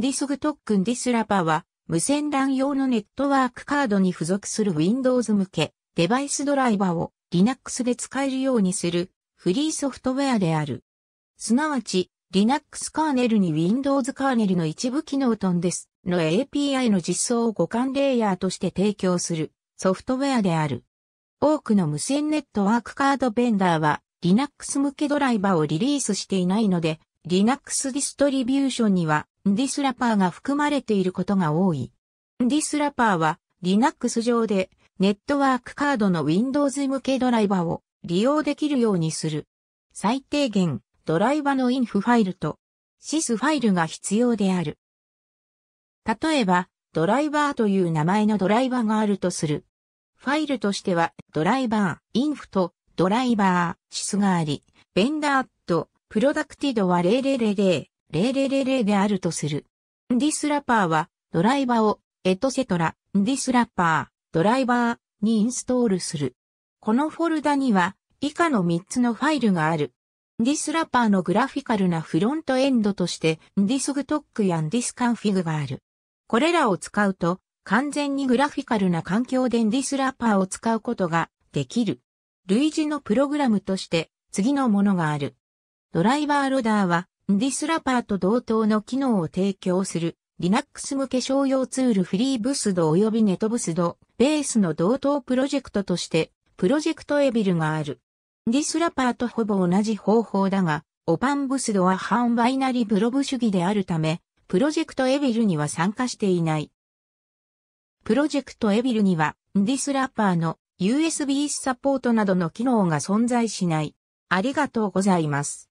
ディスグトックンディスラパは、無線 LAN 用のネットワークカードに付属する Windows 向け、デバイスドライバーを Linux で使えるようにするフリーソフトウェアである。すなわち、Linux カーネルに Windows カーネルの一部機能トンです。の API の実装を互換レイヤーとして提供するソフトウェアである。多くの無線ネットワークカードベンダーは Linux 向けドライバーをリリースしていないので、Linux ディストリビューションには、ディスラパーが含まれていることが多い。ディスラパーは、Linux 上で、ネットワークカードの Windows 向けドライバーを利用できるようにする。最低限、ドライバーのインフファイルと SIS ファイルが必要である。例えば、ドライバーという名前のドライバーがあるとする。ファイルとしては、ドライバー、インフとドライバー、シスがあり、ベンダープロダクティドは0000、0000であるとする。ディスラパーは、ドライバーを、エトセトラ、ディスラパー、ドライバーにインストールする。このフォルダには、以下の3つのファイルがある。ディスラパーのグラフィカルなフロントエンドとして、ディスグトックやディスカンフィグがある。これらを使うと、完全にグラフィカルな環境でディスラパーを使うことができる。類似のプログラムとして、次のものがある。ドライバーロダーは、ディスラパーと同等の機能を提供する、Linux 向け商用ツールフリーブスド及びネットブスド、ベースの同等プロジェクトとして、プロジェクトエビルがある。ディスラパーとほぼ同じ方法だが、オパンブスドは反バイナリブロブ主義であるため、プロジェクトエビルには参加していない。プロジェクトエビルには、ディスラパーの USB サポートなどの機能が存在しない。ありがとうございます。